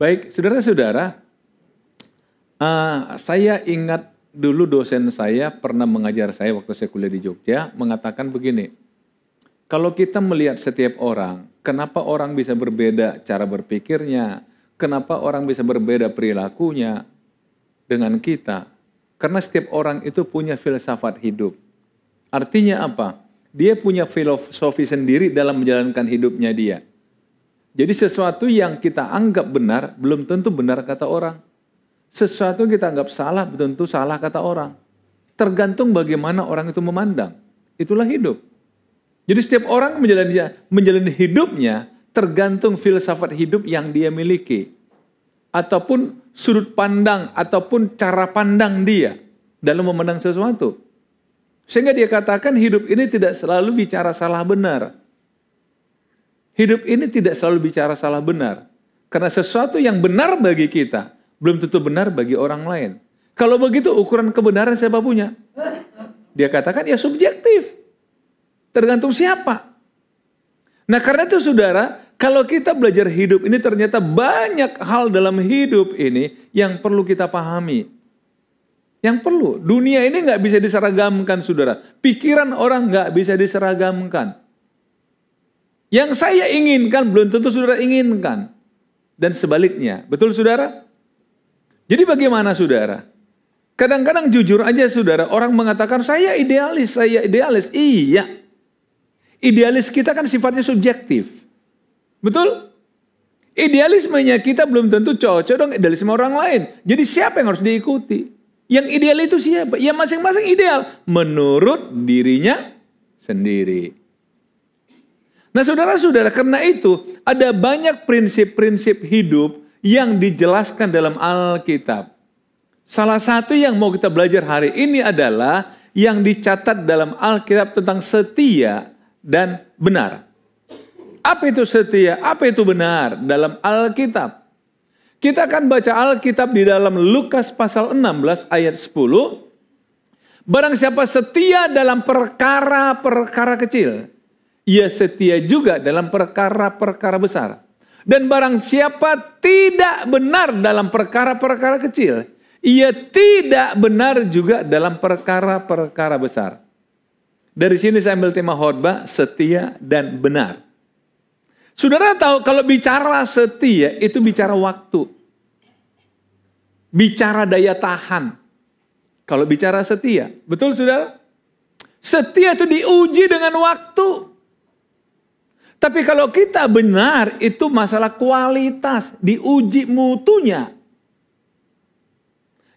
Baik, saudara-saudara, uh, saya ingat dulu dosen saya pernah mengajar saya waktu saya kuliah di Jogja, mengatakan begini, kalau kita melihat setiap orang, kenapa orang bisa berbeda cara berpikirnya, kenapa orang bisa berbeda perilakunya dengan kita, karena setiap orang itu punya filsafat hidup. Artinya apa? Dia punya filosofi sendiri dalam menjalankan hidupnya dia. Jadi sesuatu yang kita anggap benar belum tentu benar kata orang. Sesuatu yang kita anggap salah belum tentu salah kata orang. Tergantung bagaimana orang itu memandang. Itulah hidup. Jadi setiap orang menjalani, menjalani hidupnya tergantung filsafat hidup yang dia miliki. Ataupun sudut pandang, ataupun cara pandang dia dalam memandang sesuatu. Sehingga dia katakan hidup ini tidak selalu bicara salah benar Hidup ini tidak selalu bicara salah benar. Karena sesuatu yang benar bagi kita, belum tentu benar bagi orang lain. Kalau begitu ukuran kebenaran siapa punya? Dia katakan ya subjektif. Tergantung siapa. Nah karena itu saudara, kalau kita belajar hidup ini ternyata banyak hal dalam hidup ini yang perlu kita pahami. Yang perlu, dunia ini nggak bisa diseragamkan saudara. Pikiran orang nggak bisa diseragamkan. Yang saya inginkan belum tentu saudara inginkan. Dan sebaliknya. Betul saudara? Jadi bagaimana saudara? Kadang-kadang jujur aja saudara, orang mengatakan saya idealis, saya idealis. Iya. Idealis kita kan sifatnya subjektif. Betul? Idealismenya kita belum tentu cocok dong idealisme orang lain. Jadi siapa yang harus diikuti? Yang ideal itu siapa? Ya masing-masing ideal menurut dirinya sendiri. Nah saudara-saudara karena itu ada banyak prinsip-prinsip hidup yang dijelaskan dalam Alkitab. Salah satu yang mau kita belajar hari ini adalah yang dicatat dalam Alkitab tentang setia dan benar. Apa itu setia? Apa itu benar dalam Alkitab? Kita akan baca Alkitab di dalam Lukas pasal 16 ayat 10. Barang siapa setia dalam perkara-perkara kecil, ia setia juga dalam perkara-perkara besar. Dan barang siapa tidak benar dalam perkara-perkara kecil, ia tidak benar juga dalam perkara-perkara besar. Dari sini saya ambil tema khotbah setia dan benar. Saudara tahu kalau bicara setia itu bicara waktu. Bicara daya tahan. Kalau bicara setia, betul saudara? Setia itu diuji dengan waktu. Tapi kalau kita benar itu masalah kualitas, diuji mutunya.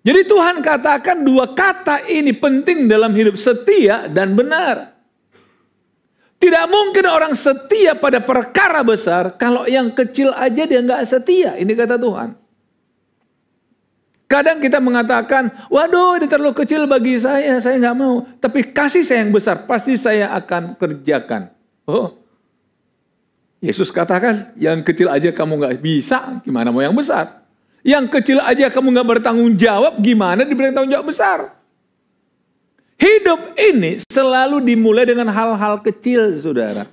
Jadi Tuhan katakan dua kata ini penting dalam hidup setia dan benar. Tidak mungkin orang setia pada perkara besar kalau yang kecil aja dia nggak setia. Ini kata Tuhan. Kadang kita mengatakan, waduh ini terlalu kecil bagi saya, saya nggak mau. Tapi kasih saya yang besar, pasti saya akan kerjakan. Oh, Yesus katakan, yang kecil aja kamu nggak bisa, gimana mau yang besar? Yang kecil aja kamu nggak bertanggung jawab, gimana diberi tanggung jawab besar? Hidup ini selalu dimulai dengan hal-hal kecil, saudara.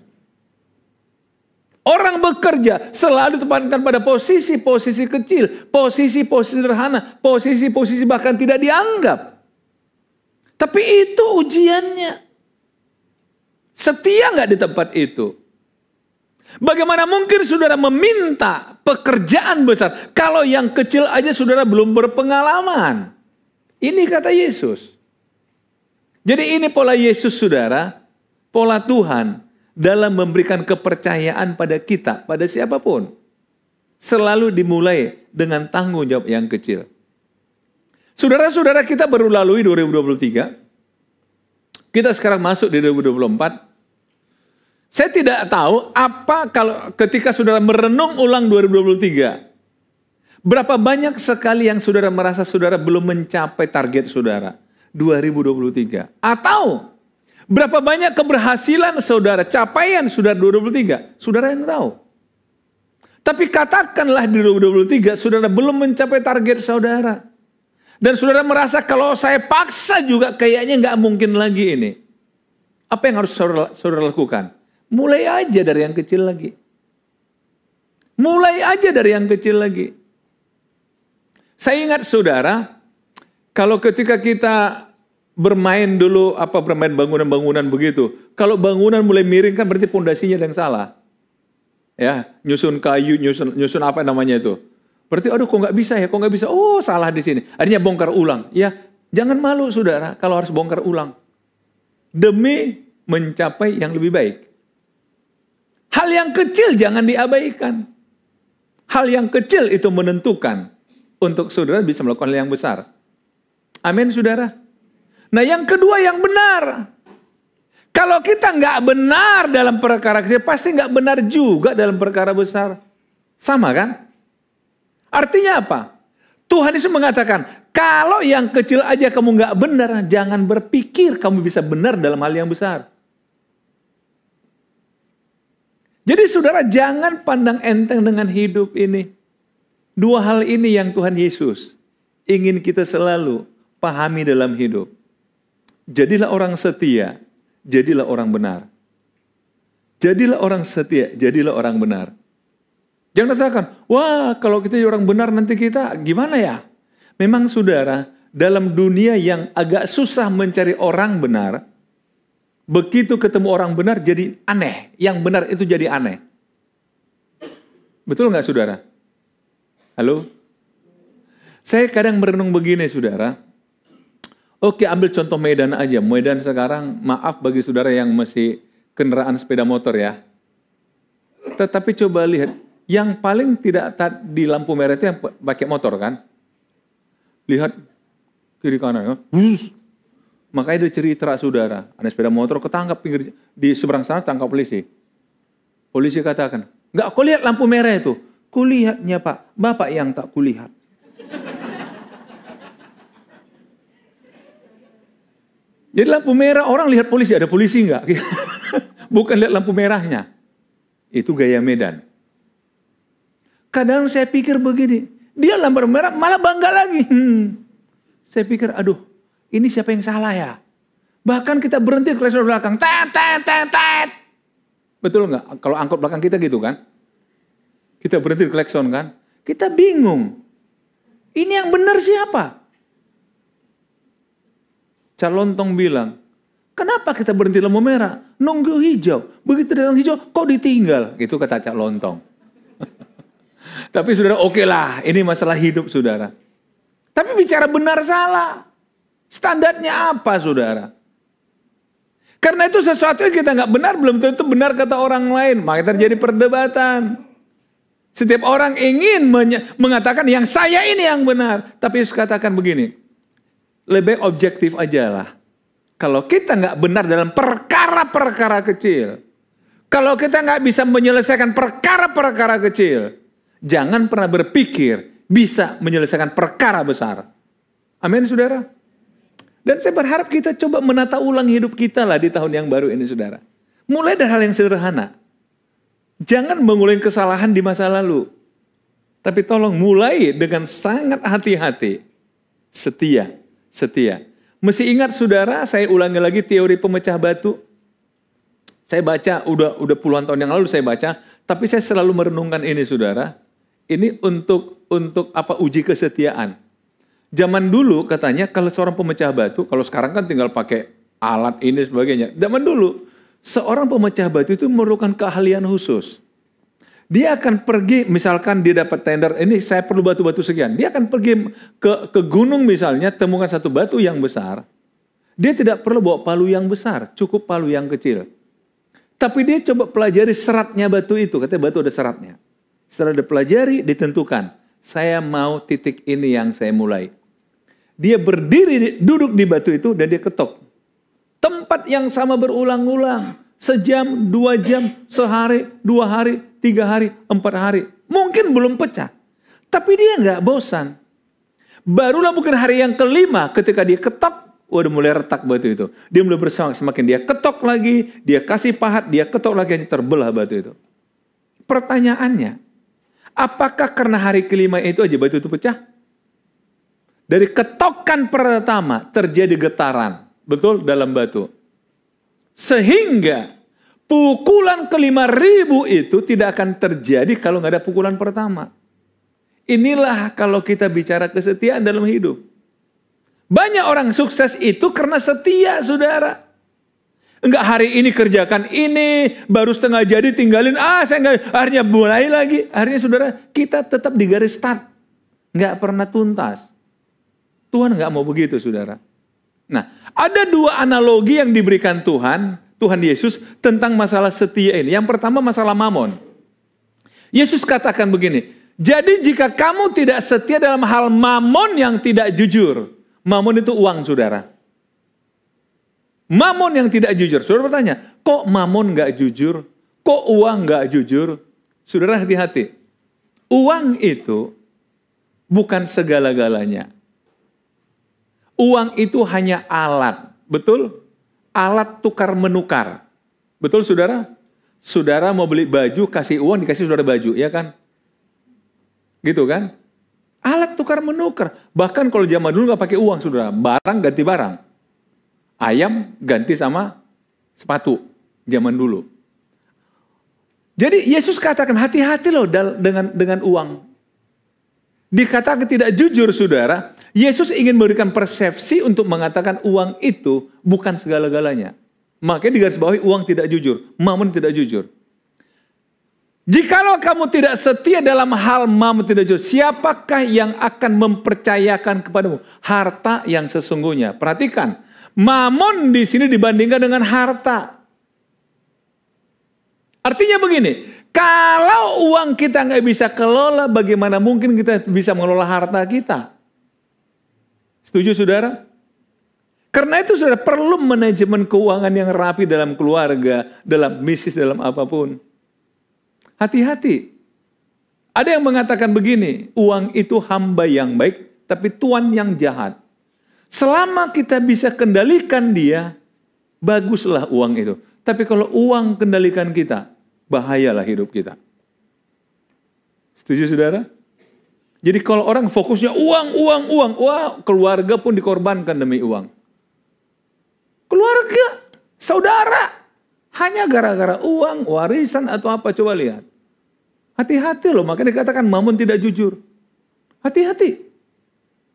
Orang bekerja selalu ditempatkan pada posisi-posisi kecil, posisi-posisi sederhana, posisi-posisi bahkan tidak dianggap. Tapi itu ujiannya. Setia nggak di tempat itu? Bagaimana mungkin saudara meminta pekerjaan besar kalau yang kecil aja saudara belum berpengalaman? Ini kata Yesus. Jadi ini pola Yesus saudara, pola Tuhan dalam memberikan kepercayaan pada kita, pada siapapun. Selalu dimulai dengan tanggung jawab yang kecil. Saudara-saudara kita baru lalui 2023. Kita sekarang masuk di 2024. Saya tidak tahu apa kalau ketika saudara merenung ulang 2023. Berapa banyak sekali yang saudara merasa saudara belum mencapai target saudara 2023. Atau berapa banyak keberhasilan saudara, capaian saudara 2023. Saudara yang tahu. Tapi katakanlah di 2023 saudara belum mencapai target saudara. Dan saudara merasa kalau saya paksa juga kayaknya nggak mungkin lagi ini. Apa yang harus saudara, saudara lakukan? Mulai aja dari yang kecil lagi. Mulai aja dari yang kecil lagi. Saya ingat saudara, kalau ketika kita bermain dulu apa bermain bangunan-bangunan begitu. Kalau bangunan mulai miring kan berarti pondasinya ada yang salah. Ya, nyusun kayu, nyusun nyusun apa namanya itu. Berarti aduh kok nggak bisa ya, kok nggak bisa. Oh, salah di sini. artinya bongkar ulang. Ya, jangan malu saudara kalau harus bongkar ulang. Demi mencapai yang lebih baik. Hal yang kecil jangan diabaikan. Hal yang kecil itu menentukan untuk saudara bisa melakukan hal yang besar. Amin, saudara. Nah, yang kedua yang benar. Kalau kita nggak benar dalam perkara kecil, pasti nggak benar juga dalam perkara besar. Sama kan? Artinya apa? Tuhan Yesus mengatakan, kalau yang kecil aja kamu nggak benar, jangan berpikir kamu bisa benar dalam hal yang besar. Jadi saudara jangan pandang enteng dengan hidup ini. Dua hal ini yang Tuhan Yesus ingin kita selalu pahami dalam hidup. Jadilah orang setia, jadilah orang benar. Jadilah orang setia, jadilah orang benar. Jangan katakan, wah kalau kita orang benar nanti kita gimana ya? Memang saudara, dalam dunia yang agak susah mencari orang benar, Begitu ketemu orang benar jadi aneh. Yang benar itu jadi aneh. Betul nggak saudara? Halo? Saya kadang merenung begini saudara. Oke ambil contoh Medan aja. Medan sekarang maaf bagi saudara yang masih kendaraan sepeda motor ya. Tetapi coba lihat. Yang paling tidak di lampu merah itu yang pakai motor kan. Lihat kiri kanan ya. Makanya ada cerita saudara, ada sepeda motor ketangkap pinggir di seberang sana tangkap polisi. Polisi katakan, nggak kau lihat lampu merah itu? Kulihatnya pak, bapak yang tak kulihat. Jadi lampu merah orang lihat polisi, ada polisi nggak? Bukan lihat lampu merahnya. Itu gaya Medan. Kadang saya pikir begini, dia lampu merah malah bangga lagi. Hmm. Saya pikir, aduh ini siapa yang salah ya? Bahkan kita berhenti klakson belakang. Tet, tet, tet, tet. Betul nggak? Kalau angkot belakang kita gitu kan? Kita berhenti klakson kan? Kita bingung. Ini yang benar siapa? Calontong bilang, kenapa kita berhenti lampu merah? Nunggu hijau. Begitu datang hijau, kok ditinggal? Itu kata Cak Lontong. Tapi saudara, oke okay lah. Ini masalah hidup saudara. Tapi bicara benar salah. Standarnya apa saudara? Karena itu sesuatu yang kita nggak benar belum tentu benar kata orang lain. Maka terjadi perdebatan. Setiap orang ingin mengatakan yang saya ini yang benar. Tapi Yesus katakan begini. Lebih objektif aja lah. Kalau kita nggak benar dalam perkara-perkara kecil. Kalau kita nggak bisa menyelesaikan perkara-perkara kecil. Jangan pernah berpikir bisa menyelesaikan perkara besar. Amin saudara. Dan saya berharap kita coba menata ulang hidup kita lah di tahun yang baru ini saudara. Mulai dari hal yang sederhana. Jangan mengulangi kesalahan di masa lalu. Tapi tolong mulai dengan sangat hati-hati. Setia, setia. Mesti ingat saudara, saya ulangi lagi teori pemecah batu. Saya baca udah udah puluhan tahun yang lalu saya baca, tapi saya selalu merenungkan ini saudara. Ini untuk untuk apa uji kesetiaan. Zaman dulu katanya kalau seorang pemecah batu, kalau sekarang kan tinggal pakai alat ini sebagainya. Zaman dulu seorang pemecah batu itu memerlukan keahlian khusus. Dia akan pergi, misalkan dia dapat tender, ini saya perlu batu-batu sekian. Dia akan pergi ke, ke gunung misalnya, temukan satu batu yang besar. Dia tidak perlu bawa palu yang besar, cukup palu yang kecil. Tapi dia coba pelajari seratnya batu itu, katanya batu ada seratnya. Setelah dipelajari, ditentukan. Saya mau titik ini yang saya mulai dia berdiri, duduk di batu itu dan dia ketok. Tempat yang sama berulang-ulang. Sejam, dua jam, sehari, dua hari, tiga hari, empat hari. Mungkin belum pecah. Tapi dia nggak bosan. Barulah mungkin hari yang kelima ketika dia ketok, udah mulai retak batu itu. Dia mulai bersemangat, semakin dia ketok lagi, dia kasih pahat, dia ketok lagi, terbelah batu itu. Pertanyaannya, apakah karena hari kelima itu aja batu itu pecah? Dari ketokan pertama terjadi getaran. Betul dalam batu. Sehingga pukulan kelima ribu itu tidak akan terjadi kalau nggak ada pukulan pertama. Inilah kalau kita bicara kesetiaan dalam hidup. Banyak orang sukses itu karena setia saudara. Enggak hari ini kerjakan ini, baru setengah jadi tinggalin, ah saya enggak, akhirnya mulai lagi. Akhirnya saudara, kita tetap di garis start. Enggak pernah tuntas. Tuhan nggak mau begitu, saudara. Nah, ada dua analogi yang diberikan Tuhan, Tuhan Yesus tentang masalah setia ini. Yang pertama masalah mamon. Yesus katakan begini, jadi jika kamu tidak setia dalam hal mamon yang tidak jujur, mamon itu uang saudara. Mamon yang tidak jujur. Saudara bertanya, kok mamon nggak jujur? Kok uang nggak jujur? Saudara hati-hati. Uang itu bukan segala-galanya uang itu hanya alat. Betul? Alat tukar menukar. Betul saudara? Saudara mau beli baju, kasih uang, dikasih saudara baju, ya kan? Gitu kan? Alat tukar menukar. Bahkan kalau zaman dulu nggak pakai uang, saudara. Barang ganti barang. Ayam ganti sama sepatu. Zaman dulu. Jadi Yesus katakan hati-hati loh dengan dengan uang. Dikatakan tidak jujur saudara, Yesus ingin memberikan persepsi untuk mengatakan uang itu bukan segala-galanya. Makanya digarisbawahi uang tidak jujur, mamun tidak jujur. Jikalau kamu tidak setia dalam hal mamun tidak jujur, siapakah yang akan mempercayakan kepadamu harta yang sesungguhnya? Perhatikan, mamun di sini dibandingkan dengan harta. Artinya begini, kalau uang kita nggak bisa kelola, bagaimana mungkin kita bisa mengelola harta kita? Setuju saudara? Karena itu saudara perlu manajemen keuangan yang rapi dalam keluarga, dalam bisnis, dalam apapun. Hati-hati. Ada yang mengatakan begini, uang itu hamba yang baik, tapi tuan yang jahat. Selama kita bisa kendalikan dia, baguslah uang itu. Tapi kalau uang kendalikan kita, bahayalah hidup kita. Setuju saudara? Jadi kalau orang fokusnya uang, uang, uang, wah keluarga pun dikorbankan demi uang. Keluarga, saudara, hanya gara-gara uang, warisan atau apa coba lihat. Hati-hati loh, makanya dikatakan mamun tidak jujur. Hati-hati.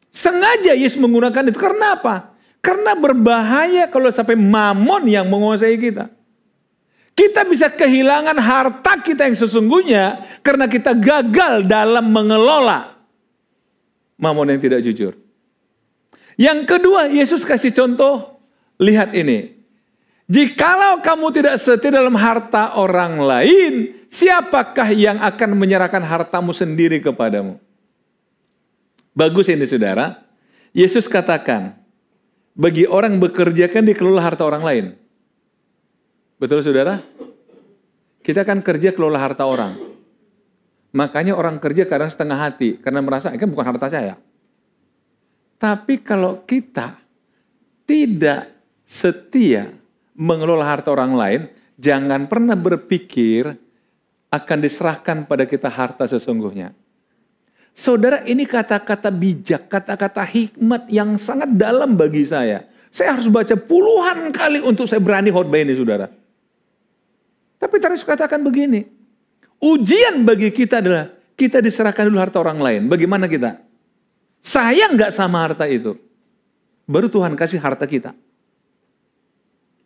Sengaja Yesus menggunakan itu. Karena apa? Karena berbahaya kalau sampai mamon yang menguasai kita. Kita bisa kehilangan harta kita yang sesungguhnya karena kita gagal dalam mengelola mamon yang tidak jujur. Yang kedua, Yesus kasih contoh, lihat ini. Jikalau kamu tidak setia dalam harta orang lain, siapakah yang akan menyerahkan hartamu sendiri kepadamu? Bagus ini saudara. Yesus katakan, bagi orang bekerja kan dikelola harta orang lain. Betul saudara? Kita kan kerja kelola harta orang. Makanya orang kerja kadang setengah hati karena merasa ini kan bukan harta saya. Tapi kalau kita tidak setia mengelola harta orang lain, jangan pernah berpikir akan diserahkan pada kita harta sesungguhnya. Saudara, ini kata-kata bijak, kata-kata hikmat yang sangat dalam bagi saya. Saya harus baca puluhan kali untuk saya berani khotbah ini, saudara. Tapi tadi saya katakan begini, Ujian bagi kita adalah kita diserahkan dulu harta orang lain. Bagaimana kita? Sayang nggak sama harta itu? Baru Tuhan kasih harta kita.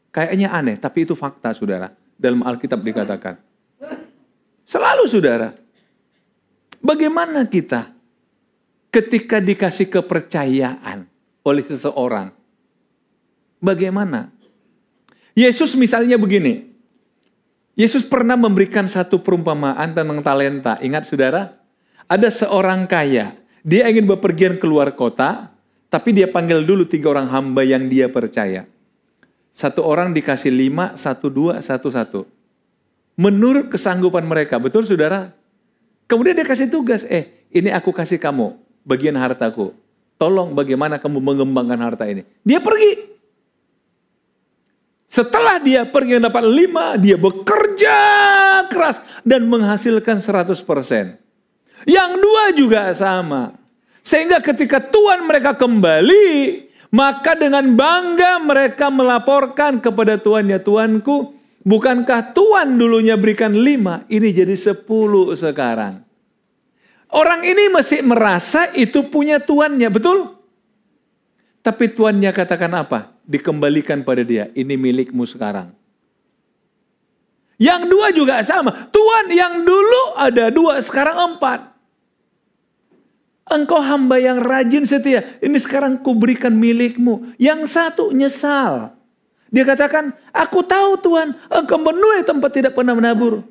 Kayaknya aneh, tapi itu fakta saudara. Dalam Alkitab dikatakan. Selalu saudara. Bagaimana kita ketika dikasih kepercayaan oleh seseorang? Bagaimana? Yesus misalnya begini, Yesus pernah memberikan satu perumpamaan tentang talenta. Ingat saudara, ada seorang kaya. Dia ingin bepergian keluar kota, tapi dia panggil dulu tiga orang hamba yang dia percaya. Satu orang dikasih lima, satu dua, satu satu. Menurut kesanggupan mereka, betul saudara? Kemudian dia kasih tugas, eh ini aku kasih kamu bagian hartaku. Tolong bagaimana kamu mengembangkan harta ini. Dia pergi. Setelah dia pergi dapat lima, dia bekerja keras dan menghasilkan seratus persen Yang dua juga sama. Sehingga ketika Tuhan mereka kembali, maka dengan bangga mereka melaporkan kepada Tuhan, ya Tuanku, bukankah Tuhan dulunya berikan lima, ini jadi sepuluh sekarang. Orang ini masih merasa itu punya Tuannya, betul? Betul? Tapi tuannya katakan apa? Dikembalikan pada dia, ini milikmu sekarang. Yang dua juga sama. Tuan yang dulu ada dua, sekarang empat. Engkau hamba yang rajin setia. Ini sekarang kuberikan milikmu. Yang satu nyesal. Dia katakan, aku tahu Tuhan, engkau menuai tempat tidak pernah menabur.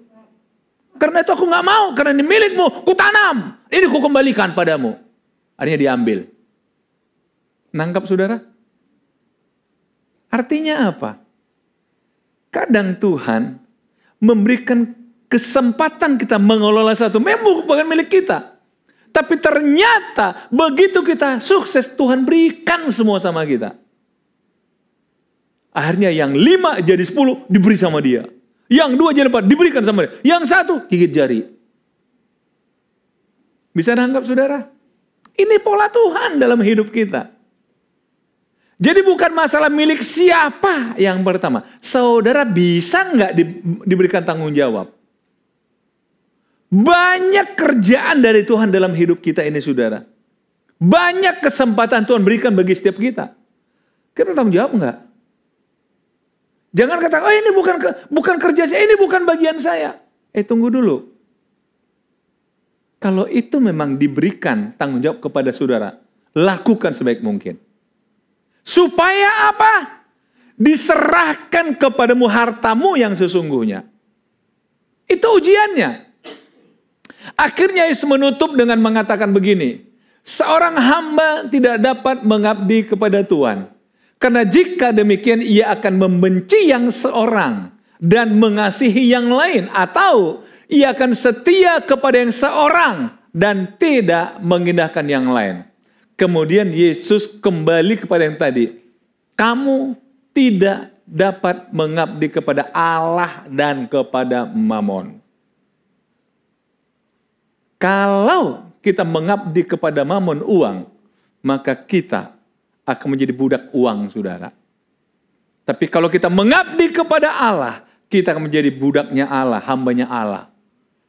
Karena itu aku gak mau, karena ini milikmu, ku tanam. Ini ku kembalikan padamu. Akhirnya diambil. Nangkap saudara? Artinya apa? Kadang Tuhan memberikan kesempatan kita mengelola satu memang bukan milik kita. Tapi ternyata begitu kita sukses Tuhan berikan semua sama kita. Akhirnya yang lima jadi sepuluh diberi sama dia. Yang dua jadi empat diberikan sama dia. Yang satu gigit jari. Bisa nangkap saudara? Ini pola Tuhan dalam hidup kita. Jadi bukan masalah milik siapa yang pertama. Saudara bisa nggak di, diberikan tanggung jawab? Banyak kerjaan dari Tuhan dalam hidup kita ini saudara. Banyak kesempatan Tuhan berikan bagi setiap kita. Kita bertanggung jawab nggak? Jangan kata, oh ini bukan bukan kerja saya, ini bukan bagian saya. Eh tunggu dulu. Kalau itu memang diberikan tanggung jawab kepada saudara, lakukan sebaik mungkin. Supaya apa? Diserahkan kepadamu hartamu yang sesungguhnya. Itu ujiannya. Akhirnya Yesus menutup dengan mengatakan begini. Seorang hamba tidak dapat mengabdi kepada Tuhan. Karena jika demikian ia akan membenci yang seorang dan mengasihi yang lain. Atau ia akan setia kepada yang seorang dan tidak mengindahkan yang lain. Kemudian Yesus kembali kepada yang tadi. Kamu tidak dapat mengabdi kepada Allah dan kepada Mamon. Kalau kita mengabdi kepada Mamon uang, maka kita akan menjadi budak uang, saudara. Tapi kalau kita mengabdi kepada Allah, kita akan menjadi budaknya Allah, hambanya Allah.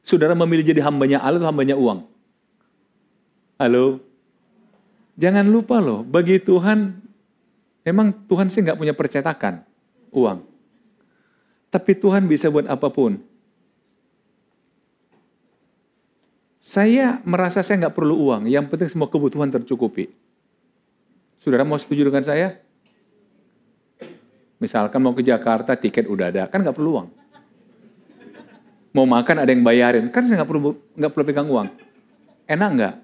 Saudara memilih jadi hambanya Allah atau hambanya uang? Halo? Jangan lupa loh, bagi Tuhan, emang Tuhan sih nggak punya percetakan uang. Tapi Tuhan bisa buat apapun. Saya merasa saya nggak perlu uang, yang penting semua kebutuhan tercukupi. Saudara mau setuju dengan saya? Misalkan mau ke Jakarta, tiket udah ada, kan nggak perlu uang. Mau makan ada yang bayarin, kan saya nggak perlu nggak perlu pegang uang. Enak nggak?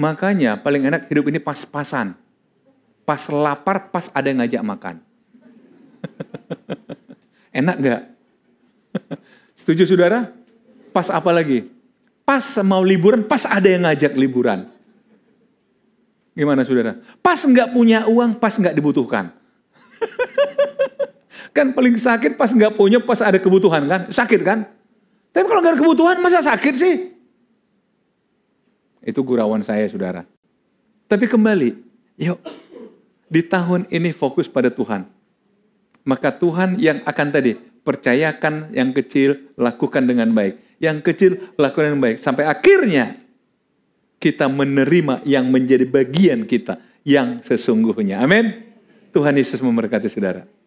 Makanya paling enak hidup ini pas-pasan. Pas lapar, pas ada yang ngajak makan. enak gak? Setuju saudara? Pas apa lagi? Pas mau liburan, pas ada yang ngajak liburan. Gimana saudara? Pas nggak punya uang, pas nggak dibutuhkan. kan paling sakit pas nggak punya, pas ada kebutuhan kan? Sakit kan? Tapi kalau nggak ada kebutuhan, masa sakit sih? Itu gurauan saya, saudara. Tapi kembali, yuk, di tahun ini fokus pada Tuhan. Maka Tuhan yang akan tadi, percayakan yang kecil, lakukan dengan baik. Yang kecil, lakukan dengan baik. Sampai akhirnya, kita menerima yang menjadi bagian kita, yang sesungguhnya. Amin. Tuhan Yesus memberkati saudara.